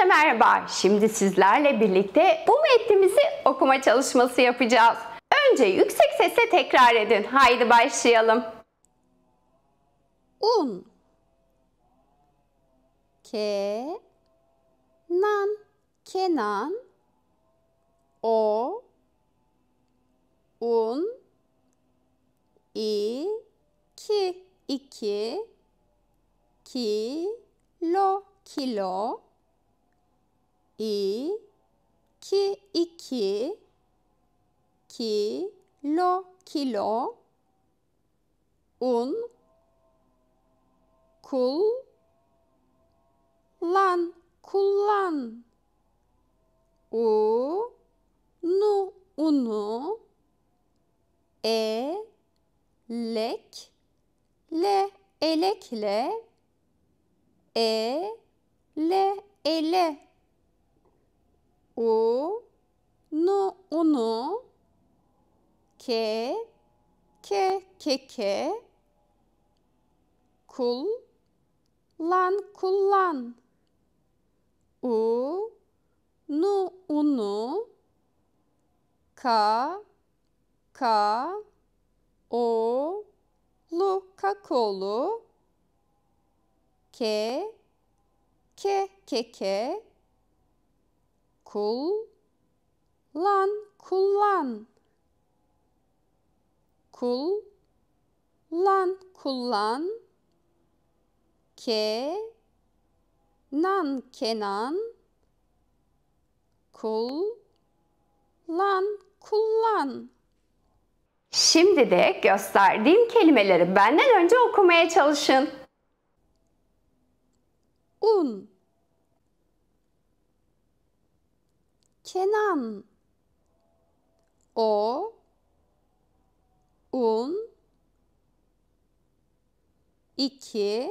Hepinize merhaba. Şimdi sizlerle birlikte bu metnimizi okuma çalışması yapacağız. Önce yüksek sesle tekrar edin. Haydi başlayalım. Un Ke Nan Kenan O Un İ Ki iki Ki Lo Kilo iki iki kilo kilo un kul lan kullan u nu unu e lek le elekle e le ele o, no, onu, ke, ke, keke, kul, lan, kullan, u, nu, unu, ka, ka, o, lu, kakolu, ke, ke, keke, ke, Kul lan kullan. Kul lan kullan. Ke nan kenan. Kul lan kullan. Şimdi de gösterdiğim kelimeleri benden önce okumaya çalışın. Un Kenan O Un iki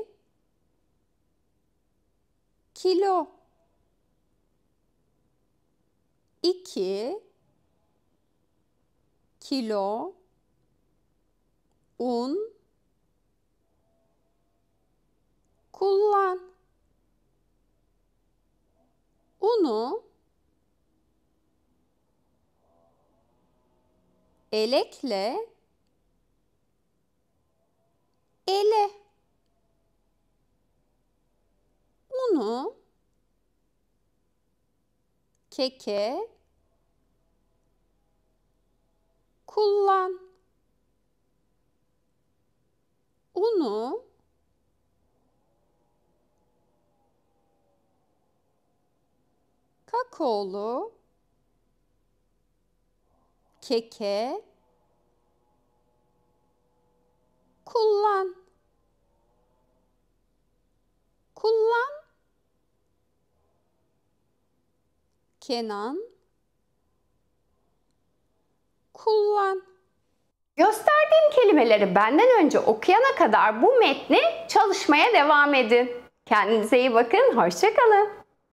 kilo iki kilo un kullan unu elekle ele. Unu keke kullan. Unu kakaolu keke kullan kullan Kenan kullan Gösterdiğim kelimeleri benden önce okuyana kadar bu metni çalışmaya devam edin. Kendinize iyi bakın, hoşçakalın.